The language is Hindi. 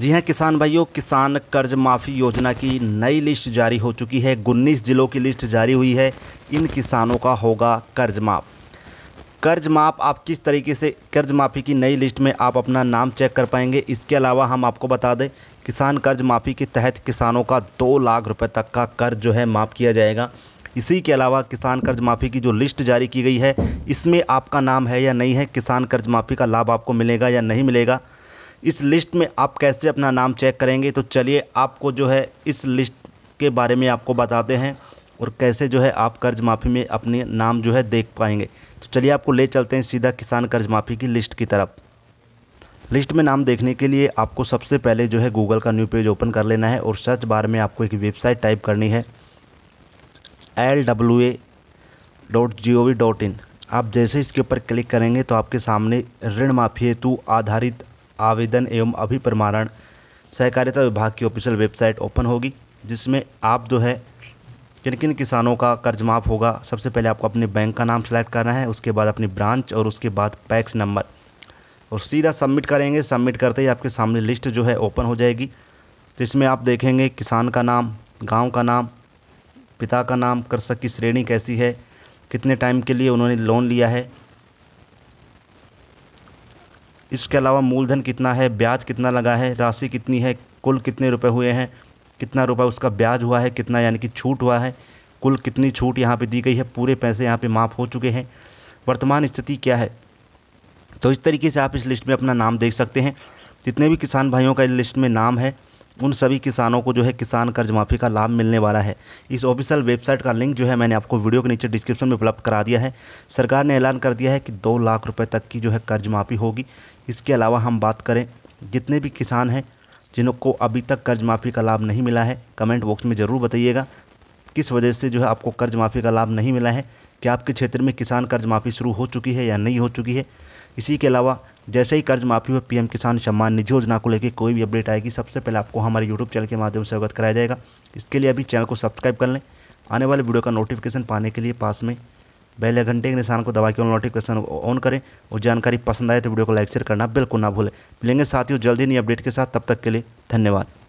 जी हां किसान भाइयों किसान कर्ज माफ़ी योजना की नई लिस्ट जारी हो चुकी है उन्नीस जिलों की लिस्ट जारी हुई है इन किसानों का होगा कर्ज माफ़ कर्ज माफ आप किस तरीके से कर्ज माफ़ी की नई लिस्ट में आप अपना नाम चेक कर पाएंगे इसके अलावा हम आपको बता दें किसान कर्ज माफ़ी के तहत किसानों का दो लाख रुपए तक का कर्ज जो है माफ़ किया जाएगा इसी के अलावा किसान कर्ज माफ़ी की जो लिस्ट जारी की गई है इसमें आपका नाम है या नहीं है किसान कर्ज माफ़ी का लाभ आपको मिलेगा या नहीं मिलेगा इस लिस्ट में आप कैसे अपना नाम चेक करेंगे तो चलिए आपको जो है इस लिस्ट के बारे में आपको बताते हैं और कैसे जो है आप कर्ज माफ़ी में अपने नाम जो है देख पाएंगे तो चलिए आपको ले चलते हैं सीधा किसान कर्ज माफ़ी की लिस्ट की तरफ लिस्ट में नाम देखने के लिए आपको सबसे पहले जो है गूगल का न्यू पेज ओपन कर लेना है और सर्च बार में आपको एक वेबसाइट टाइप करनी है L W A dot G O V dot in आप जैसे इसके ऊपर क्लिक करेंगे तो आपके सामने ऋण माफ़ी हेतु आधारित आवेदन एवं अभिप्रमाण सहकारिता विभाग की ऑफिशियल वेबसाइट ओपन होगी जिसमें आप जो है किन किन किसानों का कर्ज माफ़ होगा सबसे पहले आपको अपने बैंक का नाम सेलेक्ट करना है उसके बाद अपनी ब्रांच और उसके बाद पैक्स नंबर और सीधा सबमिट करेंगे सबमिट करते ही आपके सामने लिस्ट जो है ओपन हो जाएगी तो इसमें आप देखेंगे किसान का नाम गांव का नाम पिता का नाम कृषक की श्रेणी कैसी है कितने टाइम के लिए उन्होंने लोन लिया है इसके अलावा मूलधन कितना है ब्याज कितना लगा है राशि कितनी है कुल कितने रुपए हुए हैं कितना रुपए उसका ब्याज हुआ है कितना यानी कि छूट हुआ है कुल कितनी छूट यहाँ पे दी गई है पूरे पैसे यहाँ पे माफ़ हो चुके हैं वर्तमान स्थिति क्या है तो इस तरीके से आप इस लिस्ट में अपना नाम देख सकते हैं जितने भी किसान भाइयों का इस लिस्ट में नाम है उन सभी किसानों को जो है किसान कर्ज माफ़ी का लाभ मिलने वाला है इस ऑफिशियल वेबसाइट का लिंक जो है मैंने आपको वीडियो के नीचे डिस्क्रिप्शन में उपलब्ध करा दिया है सरकार ने ऐलान कर दिया है कि दो लाख रुपये तक की जो है कर्ज माफ़ी होगी इसके अलावा हम बात करें जितने भी किसान हैं जिनको अभी तक कर्ज माफ़ी का लाभ नहीं मिला है कमेंट बॉक्स में ज़रूर बताइएगा किस वजह से जो है आपको कर्ज माफ़ी का लाभ नहीं मिला है क्या आपके क्षेत्र में किसान कर्ज माफ़ी शुरू हो चुकी है या नहीं हो चुकी है इसी के अलावा जैसे ही कर्ज माफ़ी व पीएम किसान सम्मान निधि योजना को लेकर कोई भी अपडेट आएगी सबसे पहले आपको हमारे यूट्यूब चैनल के माध्यम से अवगत कराया जाएगा इसके लिए अभी चैनल को सब्सक्राइब कर लें आने वाले वीडियो का नोटिफिकेशन पाने के लिए पास में बेल घंटे के निशान को दबा के नोटिफिकेशन ऑन करें और जानकारी पसंद आए तो वीडियो को लाइक शेयर करना बिल्कुल ना भूलें मिलेंगे साथियों जल्दी नई अपडेट के साथ तब तक के लिए धन्यवाद